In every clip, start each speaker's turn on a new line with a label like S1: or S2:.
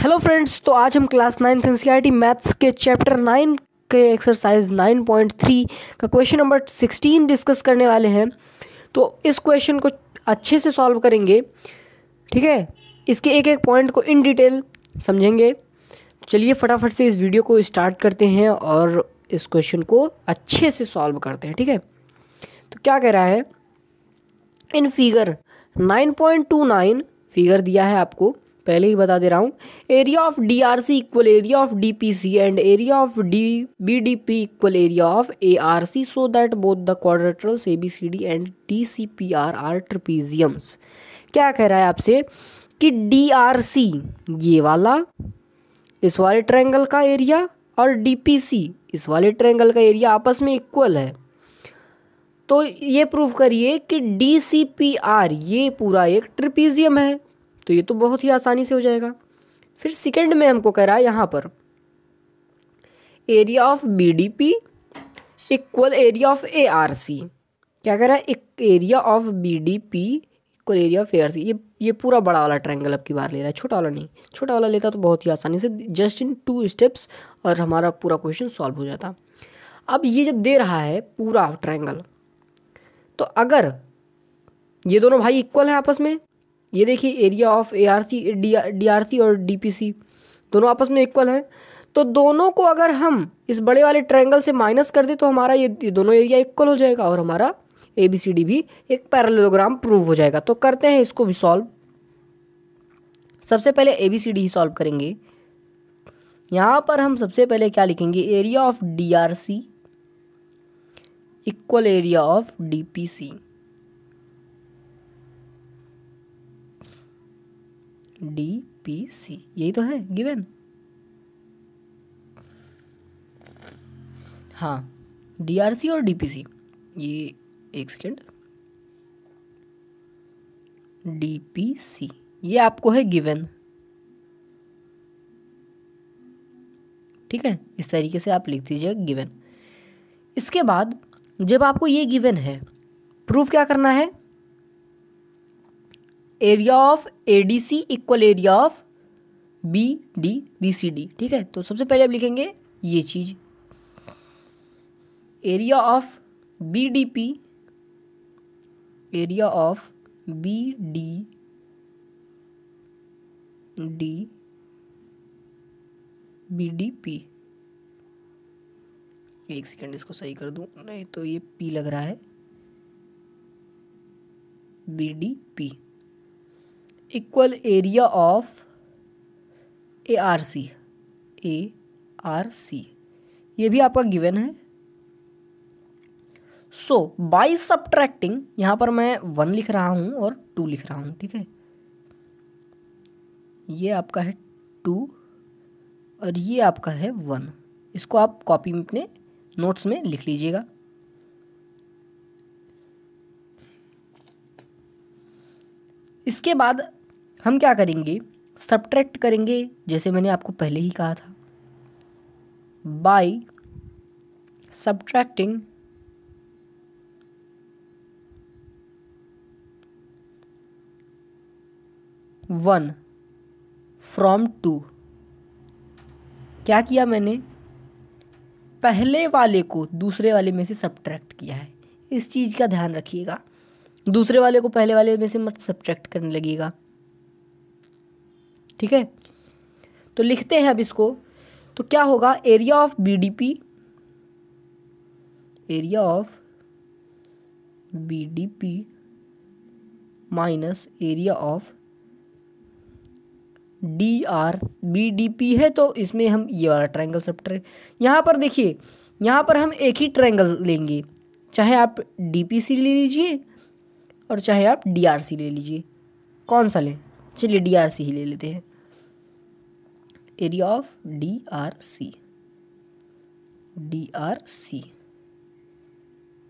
S1: Hello friends तो आज हम class ninth N C maths के चैप्टर नाइन के एक्सरसाइज नाइन पॉइंट थ्री का क्वेश्चन नंबर सिक्सटीन डिस्कस करने वाले हैं तो इस क्वेश्चन को अच्छे से सॉल्व करेंगे ठीक है इसके एक एक पॉइंट को इन डिटेल समझेंगे चलिए फटाफट से इस वीडियो को स्टार्ट करते हैं और इस क्वेश्चन को अच्छे से सॉल्व करते हैं ठीक है तो क्या कह रहा है in figure nine point two nine figure दिया है आपको पहले ही बता दे रहा हूँ area of D R C equal area of D P C and area of D B D P equal area of A R C so that both the quadrilaterals A B C D and D C P R are trapeziums क्या कह रहा है आपसे कि D R C ये वाला इस वाले ट्रैंगल का एरिया और डी पी सी इस वाले ट्रैंगल का एरिया आपस में इक्वल है तो ये प्रूव करिए कि डी सी पी आर ये पूरा एक ट्रिपीजियम है तो ये तो बहुत ही आसानी से हो जाएगा फिर सेकेंड में हमको कह रहा है यहाँ पर area of B D P equal area of A R C क्या कह रहा है एक area of B D P equal area of A R C ये ये पूरा बड़ा वाला ट्रायंगल अब की बार ले रहा है छोटा वाला नहीं छोटा वाला लेता तो बहुत ही आसानी से जस्ट इन टू स्टेप्स और हमारा पूरा क्वेश्चन सॉल्व हो जाता अब ये जब दे रहा है पूरा ट्रायंगल तो अगर ये दोनों भाई इक्वल हैं आपस में ये देखिए area of A R C D R C और डी पी सी दोनों आपस में इक्वल है तो दोनों को अगर हम इस बड़े वाले ट्रायंगल से माइनस कर दें तो हमारा ये दोनों एरिया इक्वल हो जाएगा और हमारा ए बी सी डी भी एक पैरेललोग्राम प्रूव हो जाएगा तो करते हैं इसको भी सॉल्व सबसे पहले ए बी सी डी ही सॉल्व करेंगे यहाँ पर हम सबसे पहले क्या लिखेंगे area of D R C equal area of D P C D P C यही तो है गिवन हाँ डी आर सी और डी पी सी ये एक सेकेंड डी पी सी ये आपको है गिवन ठीक है इस तरीके से आप लिख दीजिए गिवन इसके बाद जब आपको ये गिवन है प्रूफ क्या करना है area of A D C equal area of B D B C D ठीक है तो सबसे पहले आप लिखेंगे ये चीज area of B D P area of B D D B D P एक सेकेंड इसको सही कर दूं नहीं तो ये पी लग रहा है B D P equal area of A R C A R C ये भी आपका गिवन है सो बाई सब्ट्रैक्टिंग यहां पर मैं वन लिख रहा हूं और टू लिख रहा हूं ठीक है ये आपका है टू और ये आपका है वन इसको आप कॉपी में अपने नोट्स में लिख लीजिएगा इसके बाद हम क्या करेंगे सब्ट्रैक्ट करेंगे जैसे मैंने आपको पहले ही कहा था by subtracting one from two क्या किया मैंने पहले वाले को दूसरे वाले में से सब्ट्रैक्ट किया है इस चीज़ का ध्यान रखिएगा दूसरे वाले को पहले वाले में से मत सब्ट्रैक्ट करने लगेगा ठीक है तो लिखते हैं अब इसको तो क्या होगा area of BDP area of BDP minus area of D R B D P है तो इसमें हम ये वाला ट्रायंगल सब ट्रे यहाँ पर देखिए यहाँ पर हम एक ही ट्रायंगल लेंगे चाहे आप डी पी सी ले लीजिए और चाहे आप डी आर सी ले लीजिए कौन सा लें चलिए डी आर सी ही ले लेते हैं area of D R C D R C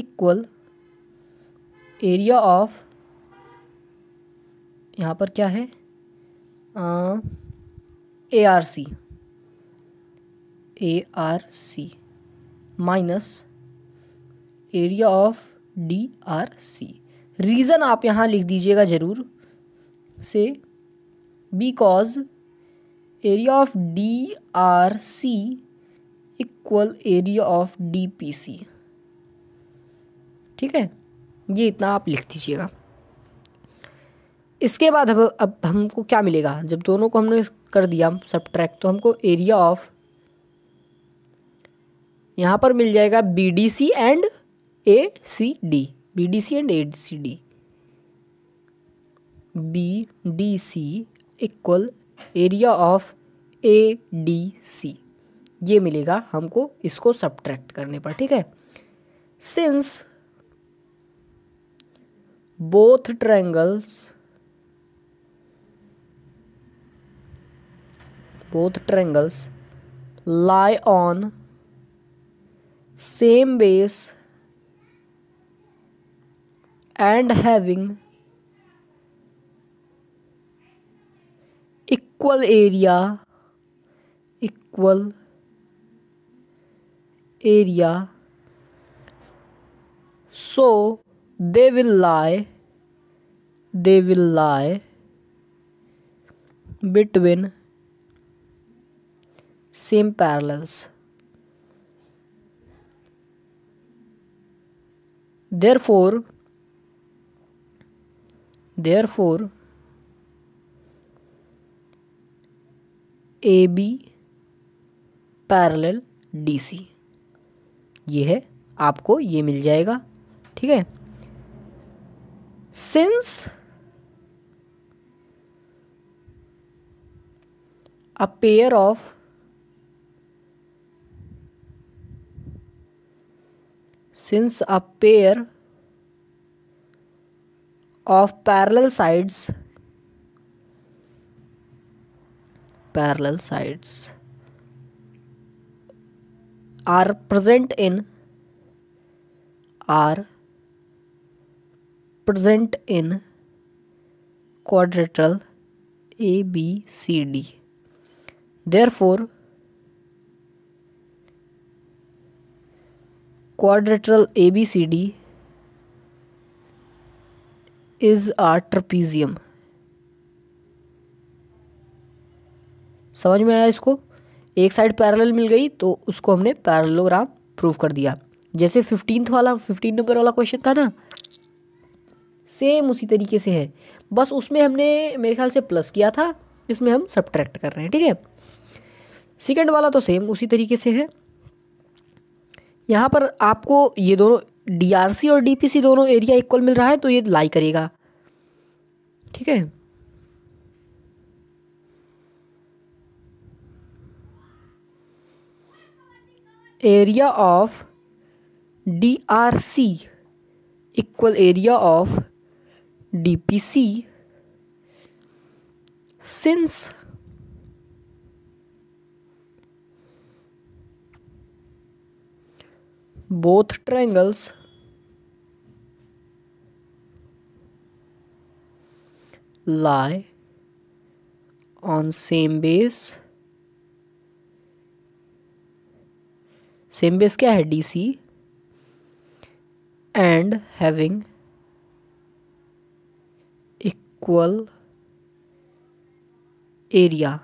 S1: equal area of यहाँ पर क्या है A R C A R C minus area of D R C reason आप यहाँ लिख दीजिएगा ज़रूर से because area of D R C equal area of D P C ठीक है ये इतना आप लिख दीजिएगा इसके बाद अब अब हमको क्या मिलेगा जब दोनों को हमने कर दिया सब्ट्रैक्ट तो हमको एरिया ऑफ यहाँ पर मिल जाएगा B D C and A C D B D C and A C D B D C equal area of A D C ये मिलेगा हमको इसको सब्ट्रैक्ट करने पर ठीक है since both triangles both triangles lie on same base and having equal area equal area so they will lie they will lie between same parallels therefore therefore A B parallel D C ये है आपको ये मिल जाएगा ठीक है since a pair of since a pair of parallel sides parallel sides are present in are present in quadrilateral ABCD. Therefore, quadrilateral ABCD is a trapezium. समझ में आया इसको एक साइड पैरेलल मिल गई तो उसको हमने पैरलोग्राम प्रूव कर दिया जैसे फिफ्टीन वाला फिफ्टीन नंबर वाला क्वेश्चन था ना सेम उसी तरीके से है बस उसमें हमने मेरे ख्याल से प्लस किया था इसमें हम सब्ट्रैक्ट कर रहे हैं ठीक है सेकेंड वाला तो सेम उसी तरीके से है यहाँ पर आपको ये दोनों डी और डी दोनों एरिया इक्वल मिल रहा है तो ये लाई करेगा ठीक है area of DRC equal area of DPC since both triangles lie on same base same base क्या है D C and having equal area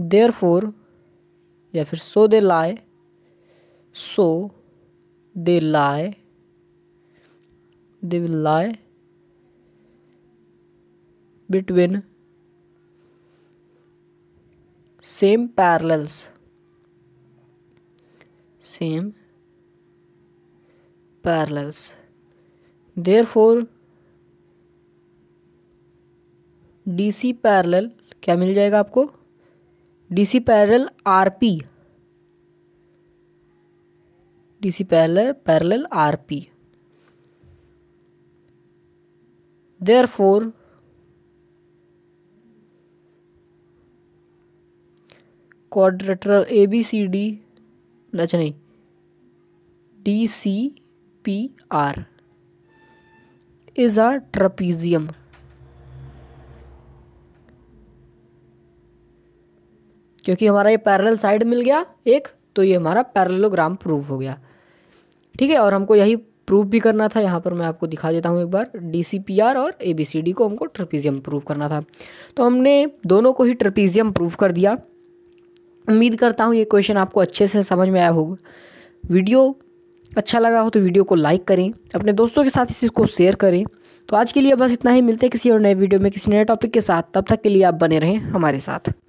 S1: therefore या फिर so they lie so they lie they will lie between same parallels same parallels. Therefore, DC parallel क्या मिल जाएगा आपको DC parallel RP DC parallel parallel RP. Therefore, quadrilateral abcd B नहीं T C P R is a trapezium क्योंकि हमारा ये parallel side मिल गया एक तो ये हमारा पैरेललोग्राम प्रूफ हो गया ठीक है और हमको यही प्रूफ भी करना था यहाँ पर मैं आपको दिखा देता हूँ एक बार डी सी पी आर और ए बी सी डी को हमको ट्रपीजियम प्रूफ करना था तो हमने दोनों को ही ट्रपीजियम प्रूफ कर दिया उम्मीद करता हूँ ये क्वेश्चन आपको अच्छे से समझ में आया होगा वीडियो अच्छा लगा हो तो वीडियो को लाइक करें अपने दोस्तों के साथ इसी को शेयर करें तो आज के लिए बस इतना ही मिलते हैं किसी और नए वीडियो में किसी नए टॉपिक के साथ तब तक के लिए आप बने रहें हमारे साथ